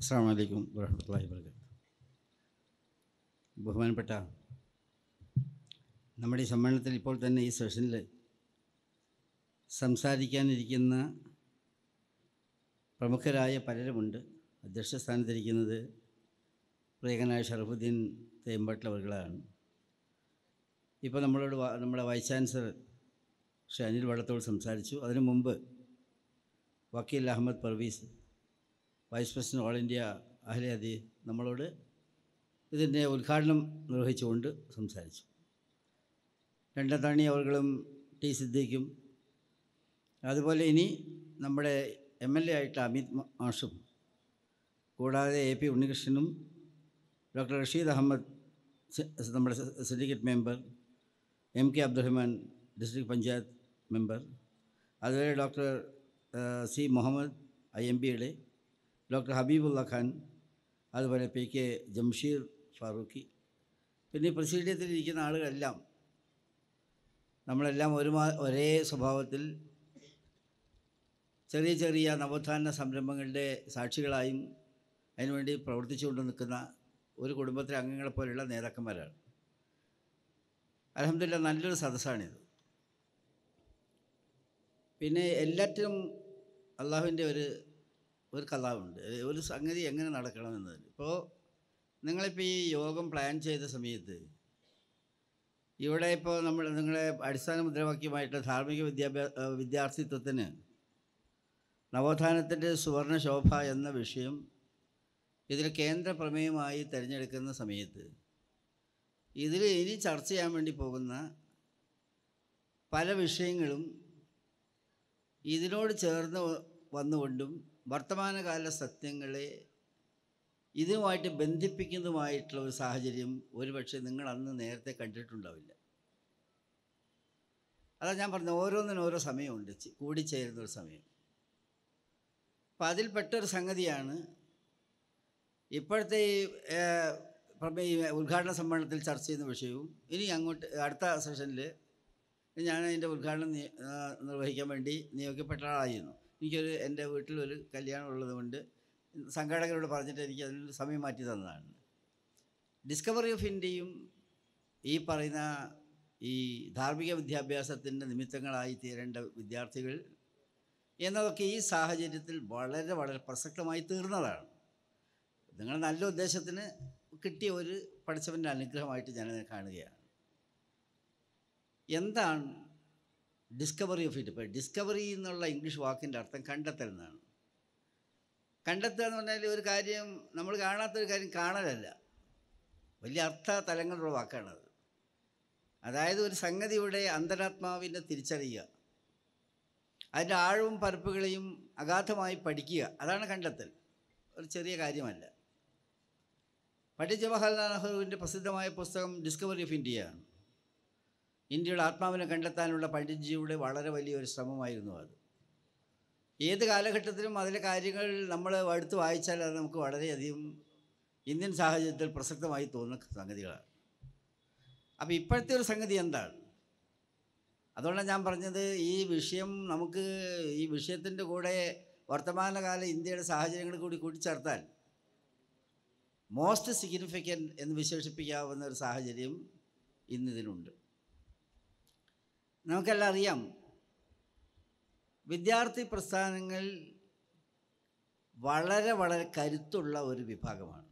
അസ്സാം വലൈക്കും വരഹമുല്ലാ വർക്കത്ത് ബഹുമാനപ്പെട്ട നമ്മുടെ ഈ സമ്മേളനത്തിൽ ഇപ്പോൾ തന്നെ ഈ സെഷനിൽ സംസാരിക്കാനിരിക്കുന്ന പ്രമുഖരായ പലരുമുണ്ട് അധ്യക്ഷ സ്ഥാനത്തിരിക്കുന്നത് പ്രിയകനായ ഷറഫുദ്ദീൻ തേമ്പാട്ടിൽ അവർകളാണ് ഇപ്പോൾ നമ്മളോട് നമ്മുടെ വൈസ് ചാൻസലർ ഷാനിൽ വള്ളത്തോട് സംസാരിച്ചു അതിനു മുമ്പ് വക്കീൽ Ahmed Parvez vice president all India അഹ്ലയാദി നമ്മളോട് ഇതിൻ്റെ ഉദ്ഘാടനം നിർവഹിച്ചുകൊണ്ട് സംസാരിച്ചു തണി അവർകളും ടി സിദ്ദിഖും അതുപോലെ ഇനി നമ്മുടെ എം എൽ എ ആയിട്ട് അമിത് മാഷും കൂടാതെ എ പി ഉണ്ണികൃഷ്ണനും ഡോക്ടർ റഷീദ് അഹമ്മദ് നമ്മുടെ syndicate member M K Abdurahman district panchayat member അതുവരെ doctor C Muhammad I M പിയുടെ ഡോക്ടർ ഹബീബുള്ള ഖാൻ അതുപോലെ പി കെ ജംഷീർ ഫാറൂഖി പിന്നെ ഈ ഇരിക്കുന്ന ആളുകളെല്ലാം നമ്മളെല്ലാം ഒരു ഒരേ സ്വഭാവത്തിൽ ചെറിയ ചെറിയ നവോത്ഥാന സംരംഭങ്ങളുടെ സാക്ഷികളായും അതിനുവേണ്ടി പ്രവർത്തിച്ചുകൊണ്ട് നിൽക്കുന്ന ഒരു കുടുംബത്തിലെ അംഗങ്ങളെ പോലെയുള്ള നേതാക്കന്മാരാണ് അലഹമില്ല നല്ലൊരു സദസ്സാണിത് പിന്നെ എല്ലാറ്റിനും അള്ളാഹുവിൻ്റെ ഒരു ഒരു കഥാവുണ്ട് ഒരു സംഗതി എങ്ങനെ നടക്കണം എന്നതിന് ഇപ്പോൾ നിങ്ങളിപ്പോൾ ഈ യോഗം പ്ലാൻ ചെയ്ത സമയത്ത് ഇവിടെ ഇപ്പോൾ നമ്മൾ നിങ്ങളെ അടിസ്ഥാന മുദ്രാവാക്യമായിട്ട് ധാർമ്മിക വിദ്യാഭ്യാസ വിദ്യാർത്ഥിത്വത്തിന് നവോത്ഥാനത്തിൻ്റെ സുവർണ ശോഭ എന്ന വിഷയം ഇതിൽ കേന്ദ്ര പ്രമേയമായി തിരഞ്ഞെടുക്കുന്ന സമയത്ത് ഇതിൽ ഇനി ചർച്ച ചെയ്യാൻ വേണ്ടി പോകുന്ന പല വിഷയങ്ങളും ഇതിനോട് ചേർന്ന് വന്നുകൊണ്ടും വർത്തമാനകാല സത്യങ്ങളെ ഇതുമായിട്ട് ബന്ധിപ്പിക്കുന്നതുമായിട്ടുള്ള ഒരു സാഹചര്യം ഒരുപക്ഷെ നിങ്ങൾ അന്ന് നേരത്തെ കണ്ടിട്ടുണ്ടാവില്ല അതാ ഞാൻ പറഞ്ഞ ഓരോന്നിനും ഓരോ സമയമുണ്ട് കൂടിച്ചേരുന്ന ഒരു സമയം അപ്പം അതിൽപ്പെട്ടൊരു സംഗതിയാണ് ഇപ്പോഴത്തെ ഈ പ്രമേയ ഉദ്ഘാടന സമ്മേളനത്തിൽ ചർച്ച ചെയ്യുന്ന വിഷയവും ഇനി അങ്ങോട്ട് അടുത്ത സെഷനിൽ ഞാൻ അതിൻ്റെ ഉദ്ഘാടനം നിർവഹിക്കാൻ വേണ്ടി നിയോഗിക്കപ്പെട്ട ആളായിരുന്നു എനിക്കൊരു എൻ്റെ ഒരു കല്യാണം ഉള്ളത് കൊണ്ട് സംഘാടകരോട് പറഞ്ഞിട്ട് എനിക്ക് അതിനൊരു സമയം മാറ്റി തന്നതാണ് ഡിസ്കവറി ഓഫ് ഇന്ത്യയും ഈ പറയുന്ന ഈ ധാർമ്മിക വിദ്യാഭ്യാസത്തിൻ്റെ നിമിത്തങ്ങളായി തീരേണ്ട വിദ്യാർത്ഥികൾ എന്നതൊക്കെ ഈ സാഹചര്യത്തിൽ വളരെ വളരെ പ്രസക്തമായി തീർന്നതാണ് നിങ്ങൾ നല്ല ഉദ്ദേശത്തിന് കിട്ടിയ ഒരു പഠിച്ചവൻ്റെ അനുഗ്രഹമായിട്ട് ഞാനതിനെ കാണുകയാണ് എന്താണ് ഡിസ്കവറി ഓഫ് ഇറ്റ് ഇപ്പോൾ ഡിസ്കവറി എന്നുള്ള ഇംഗ്ലീഷ് വാക്കിൻ്റെ അർത്ഥം കണ്ടെത്തൽ എന്നാണ് കണ്ടെത്തുക എന്ന് പറഞ്ഞാൽ ഒരു കാര്യം നമ്മൾ കാണാത്തൊരു കാര്യം കാണലല്ല വലിയ അർത്ഥ തലങ്ങളുള്ള വാക്കാണത് അതായത് ഒരു സംഗതിയുടെ അന്തരാത്മാവിനെ തിരിച്ചറിയുക അതിൻ്റെ ആഴവും പരപ്പുകളെയും അഗാധമായി പഠിക്കുക അതാണ് കണ്ടെത്തൽ ഒരു ചെറിയ കാര്യമല്ല പണ്ഡിറ്റ് ജവഹർലാൽ നെഹ്റുവിൻ്റെ പ്രസിദ്ധമായ പുസ്തകം ഡിസ്കവറി ഓഫ് ഇന്ത്യയാണ് ഇന്ത്യയുടെ ആത്മാവിനെ കണ്ടെത്താനുള്ള പണ്ഡിറ്റ്ജിയുടെ വളരെ വലിയൊരു ശ്രമമായിരുന്നു അത് ഏത് കാലഘട്ടത്തിലും അതിലെ കാര്യങ്ങൾ നമ്മൾ എടുത്ത് വായിച്ചാൽ അത് നമുക്ക് വളരെയധികം ഇന്ത്യൻ സാഹചര്യത്തിൽ പ്രസക്തമായി തോന്നുന്ന സംഗതികളാണ് അപ്പോൾ ഇപ്പോഴത്തെ ഒരു സംഗതി എന്താണ് അതുകൊണ്ടാണ് ഞാൻ പറഞ്ഞത് ഈ വിഷയം നമുക്ക് ഈ വിഷയത്തിൻ്റെ കൂടെ വർത്തമാനകാല ഇന്ത്യയുടെ സാഹചര്യങ്ങൾ കൂടി കൂട്ടിച്ചേർത്താൽ മോസ്റ്റ് സിഗ്നിഫിക്കൻ്റ് എന്ന് വിശേഷിപ്പിക്കാവുന്ന ഒരു സാഹചര്യം ഇന്നിതിനുണ്ട് നമുക്കെല്ലാം അറിയാം വിദ്യാർത്ഥി പ്രസ്ഥാനങ്ങൾ വളരെ വളരെ കരുത്തുള്ള ഒരു വിഭാഗമാണ്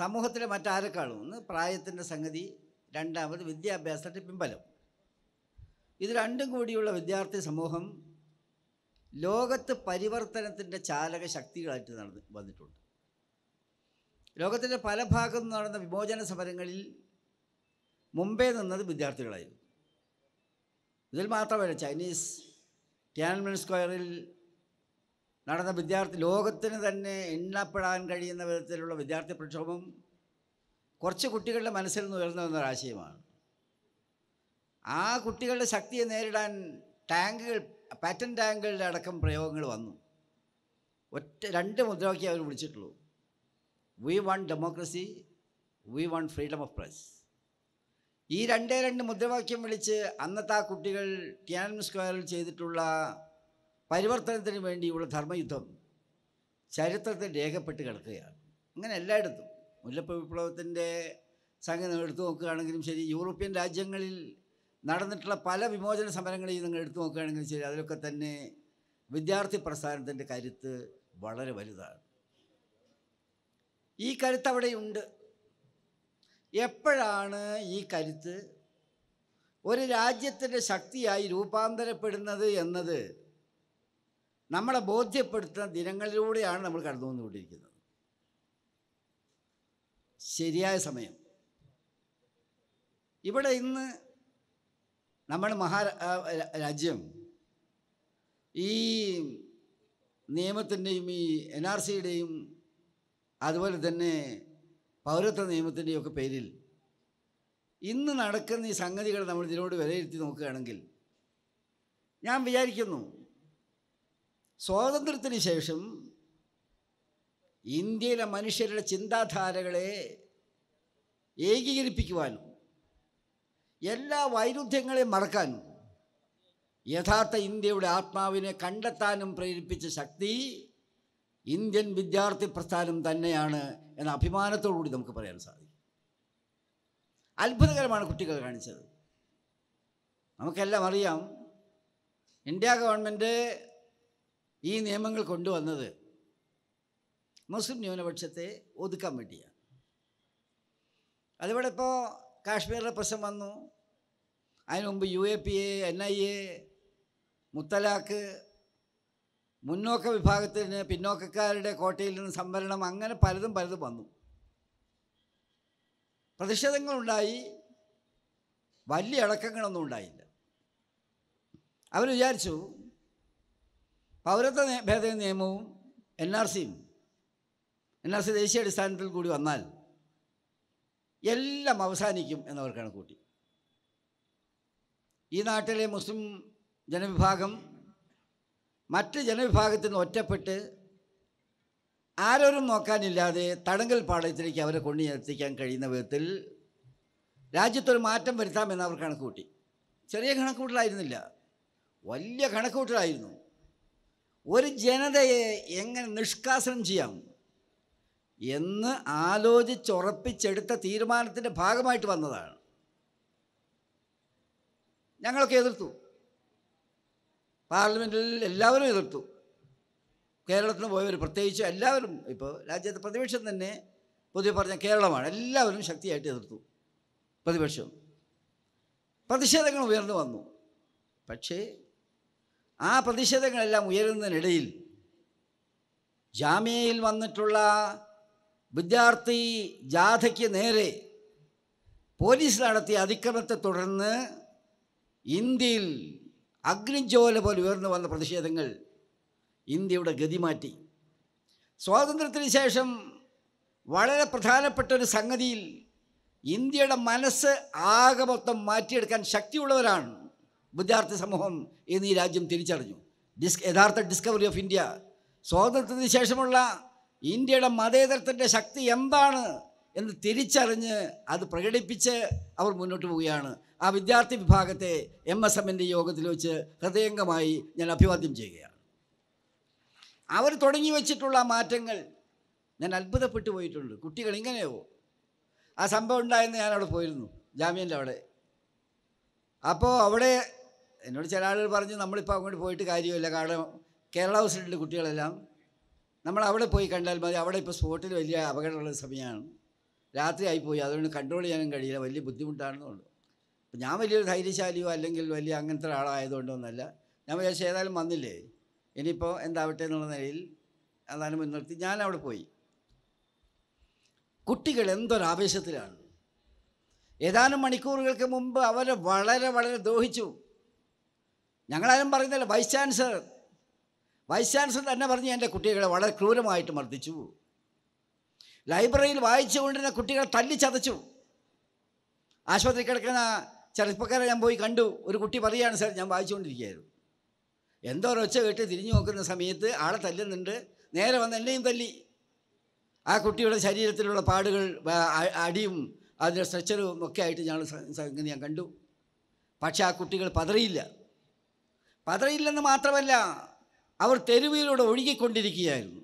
സമൂഹത്തിലെ മറ്റാരെക്കാളും ഒന്ന് പ്രായത്തിൻ്റെ സംഗതി രണ്ടാമത് വിദ്യാഭ്യാസത്തിൻ്റെ പിമ്പലം ഇത് രണ്ടും കൂടിയുള്ള വിദ്യാർത്ഥി സമൂഹം ലോകത്ത് പരിവർത്തനത്തിൻ്റെ ചാലക ശക്തികളായിട്ട് നടന്ന് വന്നിട്ടുണ്ട് ലോകത്തിൻ്റെ പല ഭാഗത്തു നടന്ന വിമോചന സമരങ്ങളിൽ മുമ്പേ നിന്നത് വിദ്യാർത്ഥികളായിരുന്നു ഇതിൽ മാത്രമല്ല ചൈനീസ് ടിയാൻമെൻ സ്ക്വയറിൽ നടന്ന വിദ്യാർത്ഥി ലോകത്തിന് തന്നെ എണ്ണപ്പെടാൻ കഴിയുന്ന വിധത്തിലുള്ള വിദ്യാർത്ഥി പ്രക്ഷോഭം കുറച്ച് കുട്ടികളുടെ മനസ്സിൽ നിന്ന് ഉയർന്നു വന്ന ഒരാശയമാണ് ആ കുട്ടികളുടെ ശക്തിയെ നേരിടാൻ ടാങ്കുകൾ പാറ്റൻ ടാങ്കുകളുടെ അടക്കം പ്രയോഗങ്ങൾ വന്നു ഒറ്റ രണ്ട് മുദ്രാവാക്യം അവർ വിളിച്ചിട്ടുള്ളൂ we want democracy we want freedom of press ഈ രണ്ടേ രണ്ട് മുദ്രാവാക്യം വിളിച്ച് അന്നത്തെ ആ കുട്ടികൾ ടിയാനൻ സ്ക്വയറിൽ ചെയ്തിട്ടുള്ള പരിവർത്തനത്തിന് വേണ്ടിയുള്ള ധർമ്മയുദ്ധം ചരിത്രത്തിൽ രേഖപ്പെട്ട് കിടക്കുകയാണ് അങ്ങനെ എല്ലായിടത്തും മുല്ലപ്പ വിപ്ലവത്തിൻ്റെ സംഗതി എടുത്തു നോക്കുകയാണെങ്കിലും ശരി യൂറോപ്യൻ രാജ്യങ്ങളിൽ നടന്നിട്ടുള്ള പല വിമോചന സമരങ്ങളെയും നിങ്ങൾ എടുത്തു നോക്കുകയാണെങ്കിലും ശരി അതിലൊക്കെ തന്നെ വിദ്യാർത്ഥി പ്രസ്ഥാനത്തിൻ്റെ കരുത്ത് വളരെ വലുതാണ് ഈ കരുത്ത് അവിടെയുണ്ട് എപ്പോഴാണ് ഈ കരുത്ത് ഒരു രാജ്യത്തിൻ്റെ ശക്തിയായി രൂപാന്തരപ്പെടുന്നത് എന്നത് നമ്മളെ ബോധ്യപ്പെടുത്തുന്ന ദിനങ്ങളിലൂടെയാണ് നമ്മൾ കടന്നു വന്നുകൊണ്ടിരിക്കുന്നത് ശരിയായ സമയം ഇവിടെ ഇന്ന് നമ്മുടെ മഹാ രാജ്യം ഈ നിയമത്തിൻ്റെയും ഈ എൻ ആർ സിയുടെയും അതുപോലെ തന്നെ പൗരത്വ നിയമത്തിൻ്റെയൊക്കെ പേരിൽ ഇന്ന് നടക്കുന്ന ഈ സംഗതികൾ നമ്മൾ ഇതിനോട് വിലയിരുത്തി നോക്കുകയാണെങ്കിൽ ഞാൻ വിചാരിക്കുന്നു സ്വാതന്ത്ര്യത്തിന് ശേഷം ഇന്ത്യയിലെ മനുഷ്യരുടെ ചിന്താധാരകളെ ഏകീകരിപ്പിക്കുവാനും എല്ലാ വൈരുദ്ധ്യങ്ങളെ മറക്കാനും യഥാർത്ഥ ഇന്ത്യയുടെ ആത്മാവിനെ കണ്ടെത്താനും പ്രേരിപ്പിച്ച ശക്തി ഇന്ത്യൻ വിദ്യാർത്ഥി പ്രസ്ഥാനം തന്നെയാണ് എന്ന അഭിമാനത്തോടുകൂടി നമുക്ക് പറയാൻ സാധിക്കും അത്ഭുതകരമാണ് കുട്ടികൾ കാണിച്ചത് നമുക്കെല്ലാം അറിയാം ഇന്ത്യ ഗവൺമെൻറ് ഈ നിയമങ്ങൾ കൊണ്ടുവന്നത് മുസ്ലിം ന്യൂനപക്ഷത്തെ ഒതുക്കാൻ വേണ്ടിയാണ് അതിവിടെ ഇപ്പോൾ കാശ്മീരിലെ പ്രശ്നം വന്നു അതിനുമുമ്പ് U A P A N I A മുത്തലാഖ് മുന്നോക്ക വിഭാഗത്തിന് പിന്നോക്കക്കാരുടെ കോട്ടയിൽ നിന്ന് സംവരണം അങ്ങനെ പലതും പലതും വന്നു പ്രതിഷേധങ്ങളുണ്ടായി വലിയ അടക്കങ്ങളൊന്നും ഉണ്ടായില്ല അവർ വിചാരിച്ചു പൗരത്വ ഭേദഗതി നിയമവും എൻ ആർ സിയും എൻ ആർ സി ദേശീയ അടിസ്ഥാനത്തിൽ കൂടി വന്നാൽ എല്ലാം അവസാനിക്കും എന്നവർക്കാണ് കൂട്ടി ഈ നാട്ടിലെ മുസ്ലിം ജനവിഭാഗം മറ്റ് ജനവിഭാഗത്തിൽ നിന്ന് ഒറ്റപ്പെട്ട് ആരോരും നോക്കാനില്ലാതെ തടങ്കൽ പാളയത്തിലേക്ക് അവരെ കൊണ്ടു എത്തിക്കാൻ കഴിയുന്ന വിധത്തിൽ രാജ്യത്തൊരു മാറ്റം വരുത്താമെന്ന് അവർ കണക്കുകൂട്ടി ചെറിയ കണക്കുകൂട്ടലായിരുന്നില്ല വലിയ കണക്കുകൂട്ടലായിരുന്നു ഒരു ജനതയെ എങ്ങനെ നിഷ്കാസനം ചെയ്യാം എന്ന് ആലോചിച്ചുറപ്പിച്ചെടുത്ത തീരുമാനത്തിൻ്റെ ഭാഗമായിട്ട് വന്നതാണ് ഞങ്ങളൊക്കെ എതിർത്തു പാർലമെൻറ്റിൽ എല്ലാവരും എതിർത്തു കേരളത്തിന് പോയവർ പ്രത്യേകിച്ച് എല്ലാവരും ഇപ്പോൾ രാജ്യത്തെ പ്രതിപക്ഷം തന്നെ പൊതുവെ പറഞ്ഞ കേരളമാണ് എല്ലാവരും ശക്തിയായിട്ട് എതിർത്തു പ്രതിപക്ഷം പ്രതിഷേധങ്ങൾ ഉയർന്നു വന്നു പക്ഷേ ആ പ്രതിഷേധങ്ങളെല്ലാം ഉയരുന്നതിനിടയിൽ ജാമ്യയിൽ വന്നിട്ടുള്ള വിദ്യാർത്ഥി ജാഥയ്ക്ക് നേരെ പോലീസ് നടത്തിയ അതിക്രമത്തെ തുടർന്ന് ഇന്ത്യയിൽ അഗ്നിജ്വല പോലെ ഉയർന്നു വന്ന പ്രതിഷേധങ്ങൾ ഇന്ത്യയുടെ ഗതി മാറ്റി സ്വാതന്ത്ര്യത്തിന് ശേഷം വളരെ പ്രധാനപ്പെട്ട ഒരു സംഗതിയിൽ ഇന്ത്യയുടെ മനസ്സ് ആകെ മൊത്തം മാറ്റിയെടുക്കാൻ ശക്തിയുള്ളവരാണ് വിദ്യാർത്ഥി സമൂഹം എന്ന് ഈ രാജ്യം തിരിച്ചറിഞ്ഞു ഡിസ് യഥാർത്ഥ ഡിസ്കവറി ഓഫ് ഇന്ത്യ സ്വാതന്ത്ര്യത്തിന് ശേഷമുള്ള ഇന്ത്യയുടെ മതേതരത്തിൻ്റെ ശക്തി എന്താണ് എന്ന് തിരിച്ചറിഞ്ഞ് അത് പ്രകടിപ്പിച്ച് അവർ മുന്നോട്ട് പോവുകയാണ് ആ വിദ്യാർത്ഥി വിഭാഗത്തെ എം എസ് എമ്മിൻ്റെ യോഗത്തിൽ വെച്ച് ഹൃദയംഗമായി ഞാൻ അഭിവാദ്യം ചെയ്യുകയാണ് അവർ തുടങ്ങി വച്ചിട്ടുള്ള മാറ്റങ്ങൾ ഞാൻ അത്ഭുതപ്പെട്ടു പോയിട്ടുണ്ട് കുട്ടികൾ ഇങ്ങനെയോ ആ സംഭവം ഉണ്ടായെന്ന് ഞാൻ അവിടെ പോയിരുന്നു ജാമ്യൻ്റെ അവിടെ അപ്പോൾ അവിടെ എന്നോട് ചില ആളുകൾ പറഞ്ഞു നമ്മളിപ്പോൾ അങ്ങോട്ട് പോയിട്ട് കാര്യമില്ല കാരണം കേരള ഹൗസിലുള്ള കുട്ടികളെല്ലാം നമ്മൾ അവിടെ പോയി കണ്ടാൽ മതി അവിടെ ഇപ്പോൾ സ്പോട്ടിൽ വലിയ അപകടമുള്ള സമയമാണ് രാത്രിയായിപ്പോയി അതുകൊണ്ട് കൺട്രോൾ ചെയ്യാനും കഴിയില്ല വലിയ തോന്നുന്നു അപ്പം ഞാൻ വലിയൊരു ധൈര്യശാലിയോ അല്ലെങ്കിൽ വലിയ അങ്ങനത്തെ ഒരാളായതുകൊണ്ടൊന്നുമല്ല ഞാൻ വിചാരിച്ചു ഏതായാലും വന്നില്ലേ ഇനിയിപ്പോൾ എന്താവട്ടെ എന്നുള്ള നിലയിൽ അതാണ് മുൻനിർത്തി ഞാൻ അവിടെ പോയി കുട്ടികൾ എന്തൊരാവേശത്തിലാണ് ഏതാനും മണിക്കൂറുകൾക്ക് മുമ്പ് അവരെ വളരെ വളരെ ദ്രോഹിച്ചു ഞങ്ങളാരും പറയുന്നില്ല വൈസ് ചാൻസലർ വൈസ് ചാൻസലർ തന്നെ പറഞ്ഞു എൻ്റെ കുട്ടികളെ വളരെ ക്രൂരമായിട്ട് മർദ്ദിച്ചു ലൈബ്രറിയിൽ വായിച്ചുകൊണ്ടിരുന്ന കുട്ടികളെ തല്ലി ചതച്ചു ആശുപത്രി കിടക്കുന്ന ചെറുപ്പക്കാരെ ഞാൻ പോയി കണ്ടു ഒരു കുട്ടി പറയുകയാണ് സാർ ഞാൻ വായിച്ചുകൊണ്ടിരിക്കുകയായിരുന്നു എന്തോ ഒരൊച്ച കേട്ട് തിരിഞ്ഞു നോക്കുന്ന സമയത്ത് ആളെ തല്ലുന്നുണ്ട് നേരെ വന്ന് എന്നെയും തല്ലി ആ കുട്ടിയുടെ ശരീരത്തിലുള്ള പാടുകൾ അടിയും അതിൻ്റെ സ്ട്രെച്ചറും ഒക്കെ ആയിട്ട് ഞങ്ങൾ സംഗതി ഞാൻ കണ്ടു പക്ഷേ ആ കുട്ടികൾ പതറിയില്ല പതറിയില്ലെന്ന് മാത്രമല്ല അവർ തെരുവിലൂടെ ഒഴുകിക്കൊണ്ടിരിക്കുകയായിരുന്നു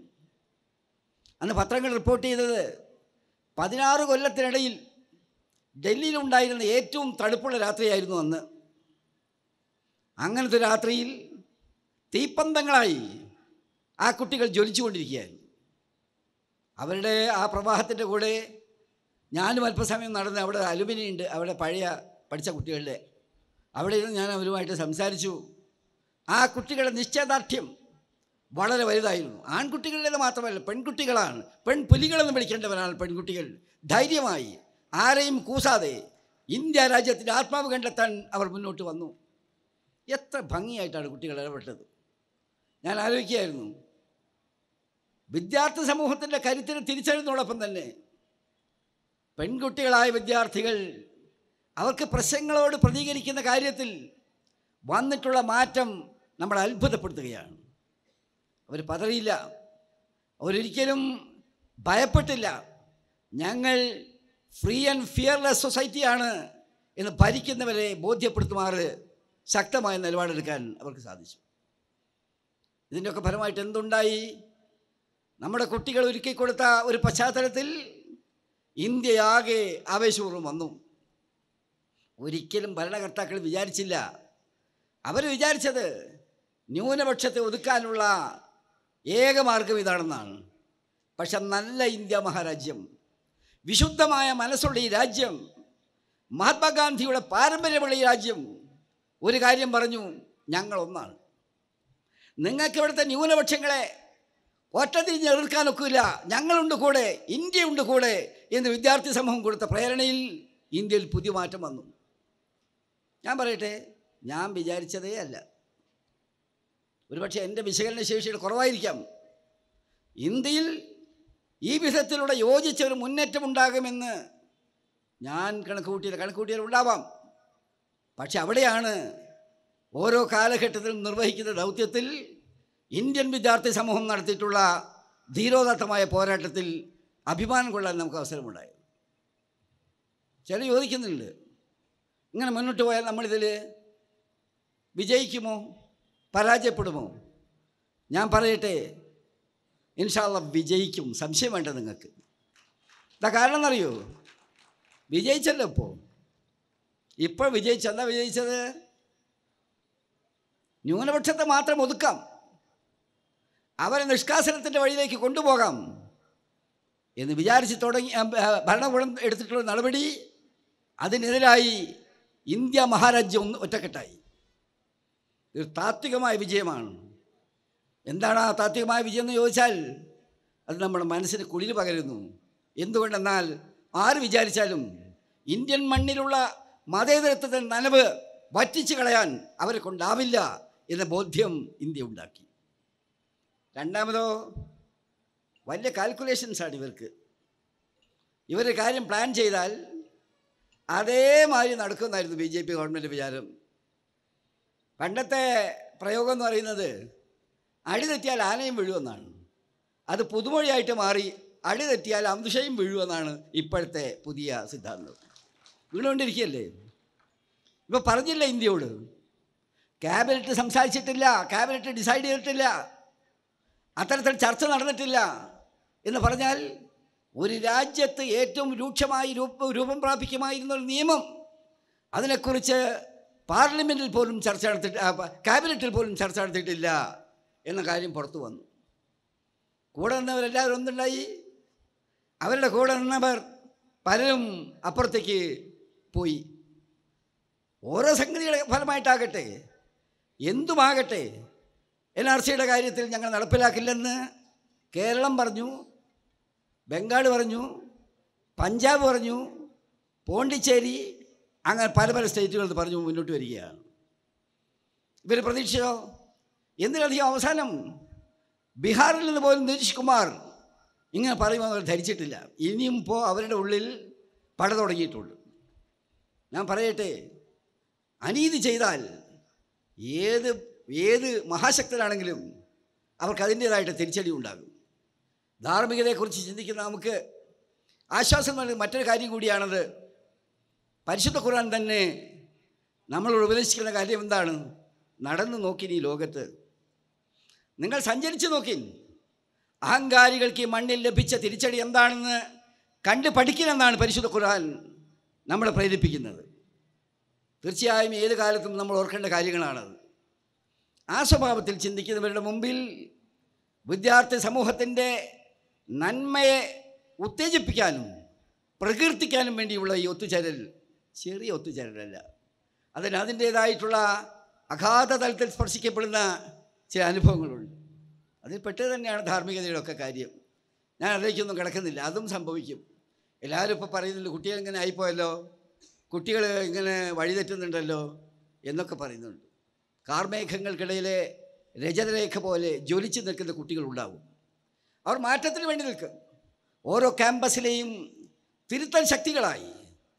അന്ന് പത്രങ്ങൾ റിപ്പോർട്ട് ചെയ്തത് പതിനാറ് കൊല്ലത്തിനിടയിൽ ഡൽഹിയിലുണ്ടായിരുന്ന ഏറ്റവും തണുപ്പുള്ള രാത്രിയായിരുന്നു അന്ന് അങ്ങനത്തെ രാത്രിയിൽ തീപ്പന്തങ്ങളായി ആ കുട്ടികൾ ജ്വലിച്ചുകൊണ്ടിരിക്കുകയായിരുന്നു അവരുടെ ആ പ്രവാഹത്തിൻ്റെ കൂടെ ഞാനും അല്പസമയം നടന്ന് അവിടെ അലുമിനി ഉണ്ട് അവിടെ പഴയ പഠിച്ച കുട്ടികളുടെ അവിടെ ഇരുന്ന് ഞാൻ അവരുമായിട്ട് സംസാരിച്ചു ആ കുട്ടികളുടെ നിശ്ചയദാർഢ്യം വളരെ വലുതായിരുന്നു ആൺകുട്ടികളുടെ മാത്രമല്ല പെൺകുട്ടികളാണ് പെൺപുലികളെന്ന് വിളിക്കേണ്ടവരാണ് പെൺകുട്ടികൾ ധൈര്യമായി ആരെയും കൂസാതെ ഇന്ത്യ രാജ്യത്തിൻ്റെ ആത്മാവ് കണ്ടെത്താൻ അവർ മുന്നോട്ട് വന്നു എത്ര ഭംഗിയായിട്ടാണ് കുട്ടികൾ ഇടപെട്ടത് ഞാൻ ആലോചിക്കുകയായിരുന്നു വിദ്യാർത്ഥി സമൂഹത്തിൻ്റെ കരുത്തിന് തിരിച്ചറിയുന്നതോടൊപ്പം തന്നെ പെൺകുട്ടികളായ വിദ്യാർത്ഥികൾ അവർക്ക് പ്രശ്നങ്ങളോട് പ്രതികരിക്കുന്ന കാര്യത്തിൽ വന്നിട്ടുള്ള മാറ്റം നമ്മളെ അത്ഭുതപ്പെടുത്തുകയാണ് അവർ പതറിയില്ല അവരൊരിക്കലും ഭയപ്പെട്ടില്ല ഞങ്ങൾ ഫ്രീ ആൻഡ് ഫിയർലെസ് സൊസൈറ്റിയാണ് എന്ന് ഭരിക്കുന്നവരെ ബോധ്യപ്പെടുത്തുമാറ് ശക്തമായ നിലപാടെടുക്കാൻ അവർക്ക് സാധിച്ചു ഇതിൻ്റെയൊക്കെ ഫലമായിട്ട് എന്തുണ്ടായി നമ്മുടെ കുട്ടികൾ ഒരുക്കി കൊടുത്ത ഒരു പശ്ചാത്തലത്തിൽ ഇന്ത്യയാകെ ആവേശപൂർവ്വം വന്നു ഒരിക്കലും ഭരണകർത്താക്കൾ വിചാരിച്ചില്ല അവർ വിചാരിച്ചത് ന്യൂനപക്ഷത്തെ ഒതുക്കാനുള്ള ഏക ഇതാണെന്നാണ് പക്ഷെ നല്ല ഇന്ത്യ മഹാരാജ്യം വിശുദ്ധമായ മനസ്സുള്ള ഈ രാജ്യം മഹാത്മാഗാന്ധിയുടെ പാരമ്പര്യമുള്ള ഈ രാജ്യം ഒരു കാര്യം പറഞ്ഞു ഞങ്ങളൊന്നാണ് നിങ്ങൾക്ക് ന്യൂനപക്ഷങ്ങളെ ഒറ്റതിരിഞ്ഞ് എതിർക്കാനൊക്കില്ല ഞങ്ങളുണ്ട് കൂടെ ഉണ്ട് കൂടെ എന്ന് വിദ്യാർത്ഥി സമൂഹം കൊടുത്ത പ്രേരണയിൽ ഇന്ത്യയിൽ പുതിയ മാറ്റം വന്നു ഞാൻ പറയട്ടെ ഞാൻ വിചാരിച്ചതേ അല്ല ഒരുപക്ഷെ എൻ്റെ വിശകലന ശേഷിയുടെ കുറവായിരിക്കാം ഇന്ത്യയിൽ ഈ വിധത്തിലൂടെ യോജിച്ച ഒരു മുന്നേറ്റം ഉണ്ടാകുമെന്ന് ഞാൻ കണക്ക് കണക്കുകൂട്ടിയാൽ ഉണ്ടാവാം പക്ഷെ അവിടെയാണ് ഓരോ കാലഘട്ടത്തിലും നിർവഹിക്കുന്ന ദൗത്യത്തിൽ ഇന്ത്യൻ വിദ്യാർത്ഥി സമൂഹം നടത്തിയിട്ടുള്ള ധീരോദാത്തമായ പോരാട്ടത്തിൽ അഭിമാനം കൊള്ളാൻ നമുക്ക് അവസരമുണ്ടായത് ചില ചോദിക്കുന്നുണ്ട് ഇങ്ങനെ മുന്നോട്ട് പോയാൽ നമ്മളിതിൽ വിജയിക്കുമോ പരാജയപ്പെടുമോ ഞാൻ പറയട്ടെ ഇൻഷാള്ള വിജയിക്കും സംശയം വേണ്ട നിങ്ങൾക്ക് എന്താ കാരണം എന്നറിയോ വിജയിച്ചല്ലോ ഇപ്പോൾ ഇപ്പോൾ വിജയിച്ചു എന്താ വിജയിച്ചത് ന്യൂനപക്ഷത്തെ മാത്രം ഒതുക്കാം അവരെ നിഷ്കാസനത്തിൻ്റെ വഴിയിലേക്ക് കൊണ്ടുപോകാം എന്ന് വിചാരിച്ച് തുടങ്ങി ഭരണകൂടം എടുത്തിട്ടുള്ള നടപടി അതിനെതിരായി ഇന്ത്യ മഹാരാജ്യം ഒന്ന് ഒറ്റക്കെട്ടായി ഇതൊരു താത്വികമായ വിജയമാണ് എന്താണ് ആ താത്വികമായ വിജയം എന്ന് ചോദിച്ചാൽ അത് നമ്മുടെ മനസ്സിന് കുളിര് പകരുന്നു എന്തുകൊണ്ടെന്നാൽ ആര് വിചാരിച്ചാലും ഇന്ത്യൻ മണ്ണിലുള്ള മതേതരത്വത്തിൻ്റെ നനവ് വറ്റിച്ചു കളയാൻ അവരെ കൊണ്ടാവില്ല എന്ന ബോധ്യം ഇന്ത്യ ഉണ്ടാക്കി രണ്ടാമതോ വലിയ കാൽക്കുലേഷൻസാണ് ഇവർക്ക് ഇവരുടെ കാര്യം പ്ലാൻ ചെയ്താൽ അതേമാതിരി നടക്കുമെന്നായിരുന്നു ബി ജെ പി ഗവൺമെൻറ് വിചാരം പണ്ടത്തെ പ്രയോഗം എന്ന് പറയുന്നത് അടി തെറ്റിയാൽ ആനയും വീഴുമെന്നാണ് അത് പുതുമൊഴിയായിട്ട് മാറി അടി തെറ്റിയാൽ അംശയും വീഴുമെന്നാണ് ഇപ്പോഴത്തെ പുതിയ സിദ്ധാന്തം വീണുകൊണ്ടിരിക്കുകയല്ലേ ഇപ്പോൾ പറഞ്ഞില്ല ഇന്ത്യയോട് ക്യാബിനറ്റ് സംസാരിച്ചിട്ടില്ല ക്യാബിനറ്റ് ഡിസൈഡ് ചെയ്തിട്ടില്ല അത്തരത്തിൽ ചർച്ച നടന്നിട്ടില്ല എന്ന് പറഞ്ഞാൽ ഒരു രാജ്യത്ത് ഏറ്റവും രൂക്ഷമായി രൂപം രൂപം പ്രാപിക്കുമായിരുന്ന ഒരു നിയമം അതിനെക്കുറിച്ച് പാർലമെൻറ്റിൽ പോലും ചർച്ച നടത്തിട്ട് ക്യാബിനറ്റിൽ പോലും ചർച്ച നടത്തിയിട്ടില്ല എന്ന കാര്യം പുറത്തു വന്നു കൂടെ നിന്നവരെല്ലാവരും ഒന്നുണ്ടായി അവരുടെ കൂടെ നിന്നവർ പലരും അപ്പുറത്തേക്ക് പോയി ഓരോ സംഗതിയുടെ ഫലമായിട്ടാകട്ടെ എന്തുമാകട്ടെ എൻ ആർ സിയുടെ കാര്യത്തിൽ ഞങ്ങൾ നടപ്പിലാക്കില്ലെന്ന് കേരളം പറഞ്ഞു ബംഗാൾ പറഞ്ഞു പഞ്ചാബ് പറഞ്ഞു പോണ്ടിച്ചേരി അങ്ങനെ പല പല സ്റ്റേറ്റുകൾ പറഞ്ഞു മുന്നോട്ട് വരികയാണ് ഇവർ പ്രതീക്ഷയോ എന്തിനധികം അവസാനം ബീഹാറിൽ നിന്ന് പോലും നിതീഷ് കുമാർ ഇങ്ങനെ പറയുമ്പോൾ അവർ ധരിച്ചിട്ടില്ല ഇനിയും ഇപ്പോൾ അവരുടെ ഉള്ളിൽ പട തുടങ്ങിയിട്ടുള്ളൂ ഞാൻ പറയട്ടെ അനീതി ചെയ്താൽ ഏത് ഏത് മഹാശക്തനാണെങ്കിലും അവർക്ക് അതിൻ്റേതായിട്ട് തിരിച്ചടി ഉണ്ടാകും ധാർമ്മികതയെക്കുറിച്ച് ചിന്തിക്കുന്ന നമുക്ക് ആശ്വാസം നൽകുന്ന മറ്റൊരു കാര്യം കൂടിയാണത് പരിശുദ്ധ ഖുർആൻ തന്നെ നമ്മളോട് ഉപദേശിക്കുന്ന കാര്യം എന്താണ് നടന്നു നോക്കി ഈ ലോകത്ത് നിങ്ങൾ സഞ്ചരിച്ച് നോക്കി അഹങ്കാരികൾക്ക് ഈ മണ്ണിൽ ലഭിച്ച തിരിച്ചടി എന്താണെന്ന് കണ്ട് പഠിക്കണമെന്നാണ് പരിശുദ്ധ ഖുർആൻ നമ്മളെ പ്രേരിപ്പിക്കുന്നത് തീർച്ചയായും ഏത് കാലത്തും നമ്മൾ ഓർക്കേണ്ട കാര്യങ്ങളാണത് ആ സ്വഭാവത്തിൽ ചിന്തിക്കുന്നവരുടെ മുമ്പിൽ വിദ്യാർത്ഥി സമൂഹത്തിൻ്റെ നന്മയെ ഉത്തേജിപ്പിക്കാനും പ്രകീർത്തിക്കാനും വേണ്ടിയുള്ള ഈ ഒത്തുചേരൽ ചെറിയ ഒത്തുചേരലല്ല അതിന് അതിൻ്റേതായിട്ടുള്ള അഗാധ തലത്തിൽ സ്പർശിക്കപ്പെടുന്ന ചില അനുഭവങ്ങളുണ്ട് അതിൽ പെട്ടത് തന്നെയാണ് ധാർമ്മികതയുടെ ഒക്കെ കാര്യം ഞാൻ അതിലേക്കൊന്നും കിടക്കുന്നില്ല അതും സംഭവിക്കും എല്ലാവരും ഇപ്പോൾ പറയുന്നുണ്ട് കുട്ടികൾ ഇങ്ങനെ ആയിപ്പോയല്ലോ കുട്ടികൾ ഇങ്ങനെ വഴിതെറ്റുന്നുണ്ടല്ലോ എന്നൊക്കെ പറയുന്നുണ്ട് കാർമേഘങ്ങൾക്കിടയിലെ രജതരേഖ പോലെ ജ്വലിച്ച് നിൽക്കുന്ന കുട്ടികളുണ്ടാവും അവർ മാറ്റത്തിന് വേണ്ടി നിൽക്കും ഓരോ ക്യാമ്പസിലെയും തിരുത്തൽ ശക്തികളായി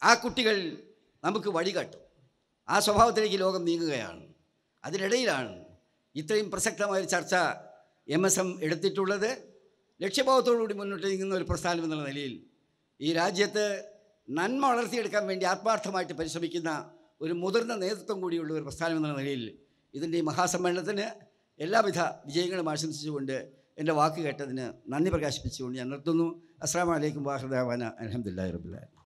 ആ കുട്ടികൾ നമുക്ക് കാട്ടും ആ സ്വഭാവത്തിലേക്ക് ലോകം നീങ്ങുകയാണ് അതിനിടയിലാണ് ഇത്രയും പ്രസക്തമായ ചർച്ച എം എസ് എം എടുത്തിട്ടുള്ളത് ലക്ഷ്യബോധത്തോടുകൂടി മുന്നോട്ട് നീങ്ങുന്ന ഒരു പ്രസ്ഥാനം എന്നുള്ള നിലയിൽ ഈ രാജ്യത്ത് നന്മ വളർത്തിയെടുക്കാൻ വേണ്ടി ആത്മാർത്ഥമായിട്ട് പരിശ്രമിക്കുന്ന ഒരു മുതിർന്ന നേതൃത്വം കൂടിയുള്ള ഒരു പ്രസ്ഥാനം എന്നുള്ള നിലയിൽ ഇതിൻ്റെ ഈ മഹാസമ്മേളനത്തിന് എല്ലാവിധ വിജയങ്ങളും ആശംസിച്ചുകൊണ്ട് എൻ്റെ വാക്ക് കേട്ടതിന് നന്ദി പ്രകാശിപ്പിച്ചുകൊണ്ട് ഞാൻ നിർത്തുന്നു അസ്സാം വലൈക്കും വാഹൃദാവാന അലഹമുല്ലാ റബുല്ലാ